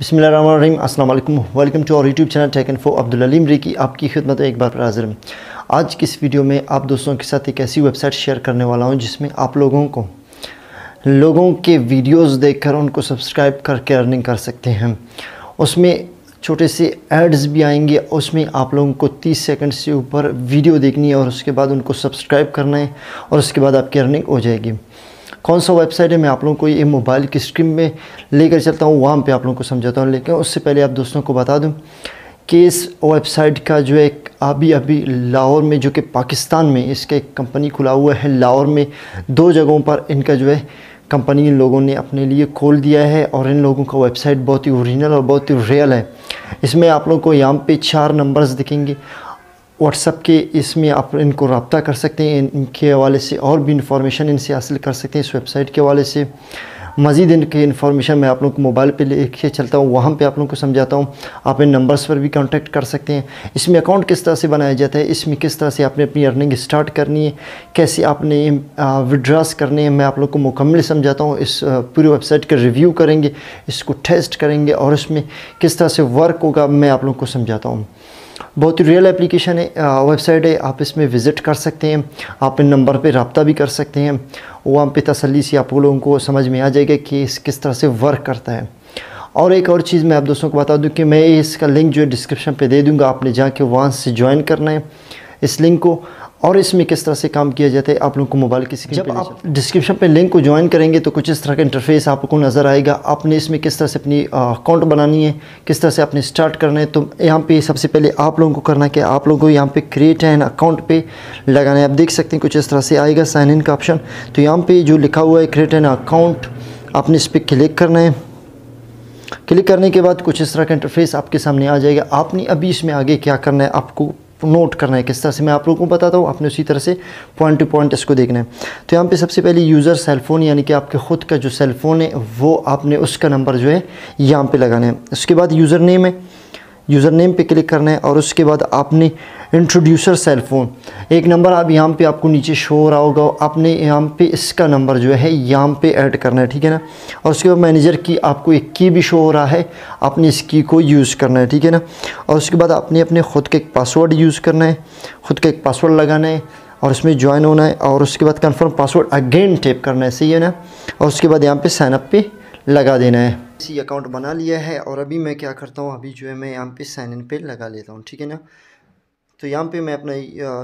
बसमीम अल्लाम welcome to our YouTube channel and फो अब्दुललीम रे की आपकी खिदमत एक बार पर हाजिर आज की इस वीडियो में आप दोस्तों के साथ एक ऐसी वेबसाइट शेयर करने वाला हूँ जिसमें आप लोगों को लोगों के वीडियोस देखकर उनको सब्सक्राइब करके अर्निंग कर सकते हैं उसमें छोटे से एड्स भी आएंगे उसमें आप लोगों को तीस सेकेंड से ऊपर वीडियो देखनी है और उसके बाद उनको सब्सक्राइब करना है और उसके बाद आपकी अर्निंग हो जाएगी कौन सा वेबसाइट है मैं आप लोगों को ये मोबाइल की स्क्रीन में लेकर चलता हूँ वहाँ पे आप लोगों को समझाता हूँ लेकिन उससे पहले आप दोस्तों को बता दूँ कि इस वेबसाइट का जो है अभी अभी लाहौर में जो कि पाकिस्तान में इसका एक कंपनी खुला हुआ है लाहौर में दो जगहों पर इनका जो है कंपनी इन लोगों ने अपने लिए खोल दिया है और इन लोगों का वेबसाइट बहुत ही औरिजिनल और बहुत ही रियल है इसमें आप लोगों को यहाँ पे चार नंबर्स दिखेंगे व्हाट्सअप के इसमें आप इनको रबता कर सकते हैं इनके हवाले से और भी इंफॉर्मेशन इनसे हासिल कर सकते हैं इस वेबसाइट के हवाले से मज़ीद इनकी इन्फॉर्मेशन मैं आप लोग को मोबाइल पे लेके चलता हूँ वहाँ पे आप लोग को समझाता हूँ आप इन नंबर्स पर भी कांटेक्ट कर सकते हैं इसमें अकाउंट किस तरह से बनाया जाता है इसमें किस तरह से आपने अपनी अर्निंग स्टार्ट करनी है कैसे आपने विड्रास करने हैं मैं आप लोग को मुकम्मल समझाता हूँ इस पूरी वेबसाइट का रिव्यू करेंगे इसको टेस्ट करेंगे और इसमें किस तरह से वर्क होगा मैं आप लोग को समझाता हूँ बहुत ही रियल एप्लीकेशन है वेबसाइट है आप इसमें विज़िट कर सकते हैं आप इन नंबर पर रबता भी कर सकते हैं वहाँ पर तसली से आप लोगों को समझ में आ जाएगा कि इस किस तरह से वर्क करता है और एक और चीज़ मैं आप दोस्तों को बता दूं कि मैं इसका लिंक जो है डिस्क्रिप्शन पे दे दूंगा आपने जाके वहाँ से ज्वाइन करना है इस लिंक को और इसमें किस तरह से काम किया जाता है आप लोगों को मोबाइल की स्क्रीन जब आप डिस्क्रिप्शन पे लिंक को ज्वाइन करेंगे तो कुछ इस तरह का इंटरफेस आपको नज़र आएगा आपने इसमें किस तरह से अपनी अकाउंट बनानी है किस तरह से आपने स्टार्ट करना है तो यहाँ पे सबसे पहले आप लोगों को करना क्या आप लोगों को यहाँ पे क्रिएट एन अकाउंट पर लगाना है आप देख सकते हैं कुछ इस तरह से आएगा साइन इन का ऑप्शन तो यहाँ पर जो लिखा हुआ है क्रिएट एन अकाउंट आपने इस पर क्लिक करना है क्लिक करने के बाद कुछ इस तरह का इंटरफेस आपके सामने आ जाएगा आपने अभी इसमें आगे क्या करना है आपको नोट करना है किस तरह से मैं आप लोगों को बताता हूँ आपने उसी तरह से पॉइंट टू पॉइंट इसको देखना है तो यहाँ पे सबसे पहले यूज़र सेलफोन यानी कि आपके ख़ुद का जो सेलफोन है वो आपने उसका नंबर जो है यहाँ पे लगाना है उसके बाद यूज़र नेम है यूज़र नेम पे क्लिक करना है और उसके बाद आपने इंट्रोड्यूसर सेल फ़ोन एक नंबर आप यहाँ पे आपको नीचे शो हो रहा होगा आपने यहाँ पे इसका नंबर जो है यहाँ पे ऐड करना है ठीक है ना और उसके बाद मैनेजर की आपको एक की भी शो हो रहा है आपने इस की को यूज़ करना है ठीक है ना और उसके बाद आपने अपने ख़ुद का एक पासवर्ड यूज़ करना है ख़ुद का एक पासवर्ड लगाना है और इसमें ज्वाइन होना है और उसके बाद कन्फर्म पासवर्ड अगेन टेप करना है सही है ना और उसके बाद यहाँ पर साइनअप पर लगा देना है इसी अकाउंट बना लिया है और अभी मैं क्या करता हूँ अभी जो है मैं यहाँ पे साइन इन पे लगा लेता हूँ ठीक है ना तो यहाँ पे मैं अपना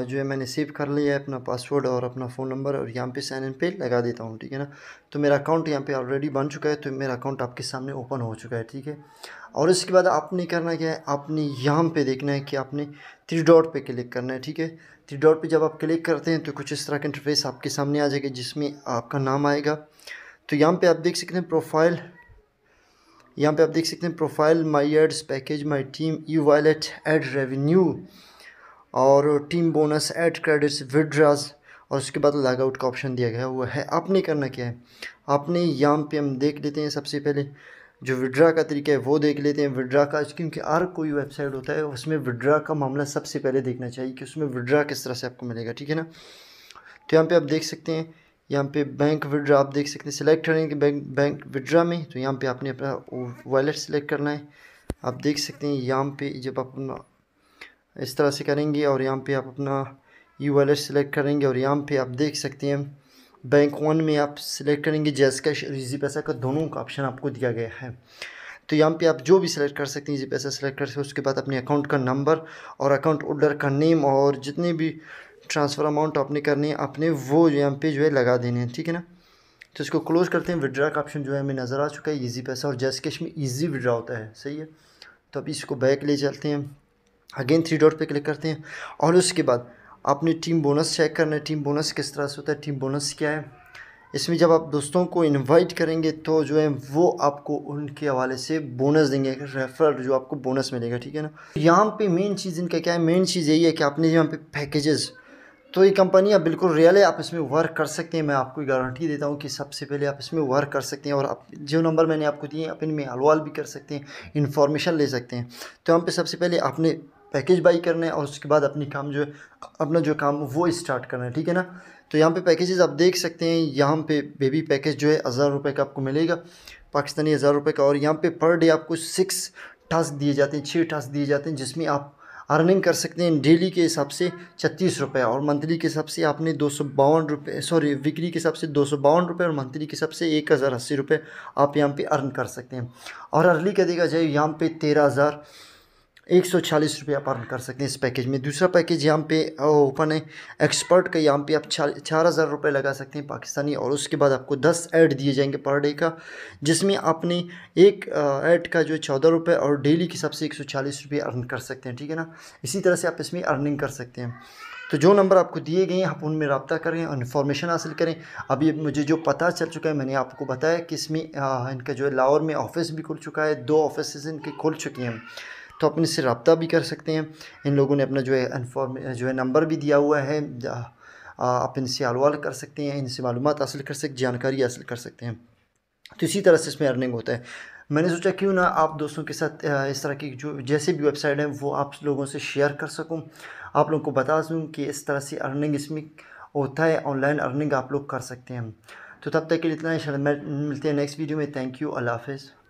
जो है मैंने सेव कर लिया है अपना पासवर्ड और अपना फ़ोन नंबर और यहाँ पे साइन इन पे लगा देता हूँ ठीक है ना तो मेरा अकाउंट यहाँ पे ऑलरेडी बन चुका है तो मेरा अकाउंट आपके सामने ओपन हो चुका है ठीक है और इसके बाद आपने करना क्या है आपने यहाँ पे देखना है कि आपने थ्री डॉट पर क्लिक करना है ठीक है थ्री डॉट पर जब आप क्लिक करते हैं तो कुछ इस तरह का इंटरफेस आपके सामने आ जाएगा जिसमें आपका नाम आएगा तो यहाँ पे आप देख सकते हैं प्रोफाइल यहाँ पे आप देख सकते हैं profile my ads package my team e wallet ad revenue और team bonus ad credits withdraws और उसके बाद लागआउट का ऑप्शन दिया गया हुआ है आपने करना क्या है आपने यहाँ पे हम देख लेते हैं सबसे पहले जो विड्रा का तरीका है वो देख लेते हैं विड्रा का क्योंकि हर कोई वेबसाइट होता है उसमें विड्रा का मामला सबसे पहले देखना चाहिए कि उसमें विड्रा किस तरह से आपको मिलेगा ठीक है ना तो यहाँ पे आप देख सकते हैं यहाँ पे बैंक विड्रा आप देख सकते हैं सिलेक्ट करेंगे बैंक बैंक विड्रा में तो यहाँ पे आपने अपना वॉलेट सिलेक्ट करना है आप देख सकते हैं यहाँ पे जब आप अपना इस तरह से करेंगे और यहाँ पे आप अपना ई वॉलेट सिलेक्ट करेंगे और यहाँ पे आप देख सकते हैं बैंक वन में आप सिलेक्ट करेंगे जैस कैश और इजी पैसा का दोनों का ऑप्शन आपको दिया गया है तो यहाँ पे आप जो भी सिलेक्ट कर सकते हैं जी पैसा सिलेक्ट कर सकते हैं उसके बाद अपने अकाउंट का नंबर और अकाउंट होल्डर का नेम और जितने भी ट्रांसफ़र अमाउंट आपने करनी है अपने वो यहाँ पे जो है लगा देने हैं ठीक है ना तो इसको क्लोज करते हैं विड्रा का ऑप्शन जो है हमें नज़र आ चुका है ईजी पैसा और जैस कैश में ईजी विड्रा होता है सही है तो अब इसको बैक ले चलते हैं अगेन थ्री डॉट पे क्लिक करते हैं और उसके बाद आपने टीम बोनस चेक करना है टीम बोनस किस तरह से होता है टीम बोनस क्या है इसमें जब आप दोस्तों को इनवाइट करेंगे तो जो है वो आपको उनके हवाले से बोनस देंगे रेफरल जो आपको बोनस मिलेगा ठीक है ना यहाँ पे मेन चीज़ इनका क्या है मेन चीज़ यही है कि आपने यहाँ पे पैकेजेस तो ये कंपनियाँ बिल्कुल रियल है आप इसमें वर्क कर सकते हैं मैं आपको गारंटी देता हूँ कि सबसे पहले आप इसमें वर्क कर सकते हैं और आप जो नंबर मैंने आपको दिए आप इनमें हलवाल भी कर सकते हैं इन्फॉर्मेशन ले सकते हैं तो हम पे सबसे पहले आपने पैकेज बाई करना है और उसके बाद अपनी काम जो अपना जो काम वो स्टार्ट करना है ठीक है ना तो यहाँ पर पैकेजेस आप देख सकते हैं यहाँ पर बेबी पैकेज जो है हज़ार रुपये का आपको मिलेगा पाकिस्तानी हज़ार रुपये का और यहाँ पर पर डे आपको सिक्स टास्क दिए जाते हैं छः टास्क दिए जाते हैं जिसमें आप अर्निंग कर सकते हैं डेली के हिसाब से छत्तीस रुपये और मंथली के हिसाब से आपने दो सौ बावन रुपये सॉरी वीकली के हिसाब से दो सौ बावन रुपये और मंथली के हिसाब से एक हज़ार अस्सी रुपये आप यहाँ पे अर्न कर सकते हैं और अर्ली का देखा जाए यहाँ पे तेरह हज़ार एक सौ चालीस रुपये आप अर्न कर सकते हैं इस पैकेज में दूसरा पैकेज यहाँ पे ओपन है एक्सपर्ट का यहाँ पे आप चार हज़ार रुपये लगा सकते हैं पाकिस्तानी और उसके बाद आपको दस ऐड दिए जाएंगे पर डे का जिसमें आपने एक ऐड का जो है चौदह रुपये और डेली के हिसाब से एक सौ चालीस रुपये अर्न कर सकते हैं ठीक है ना इसी तरह से आप इसमें अर्निंग कर सकते हैं तो जो नंबर आपको दिए गए हैं आप उनमें रबता करें और इन्फॉर्मेशन हासिल करें अभी मुझे जो पता चल चुका है मैंने आपको बताया कि इसमें इनका जो है लाहौर में ऑफिस भी खुल चुका है दो ऑफिस इनके खुल चुके हैं तो आप से रबता भी कर सकते हैं इन लोगों ने अपना जो है इनफॉर्म जो है नंबर भी दिया हुआ है आप इनसे आलवाल कर सकते हैं इनसे मालूम हासिल कर सकते जानकारी हासिल कर सकते हैं तो इसी तरह से इसमें अर्निंग होता है मैंने सोचा क्यों ना आप दोस्तों के साथ इस तरह की जो जैसे भी वेबसाइट है वो आप लोगों से शेयर कर सकूं आप लोगों को बता दूं कि इस तरह से अर्निंग इसमें होता है ऑनलाइन अर्निंग आप लोग कर सकते हैं तो तब तक के लिए इतना ही मिलते हैं नेक्स्ट वीडियो में थैंक यू अल्लाह हाफिज़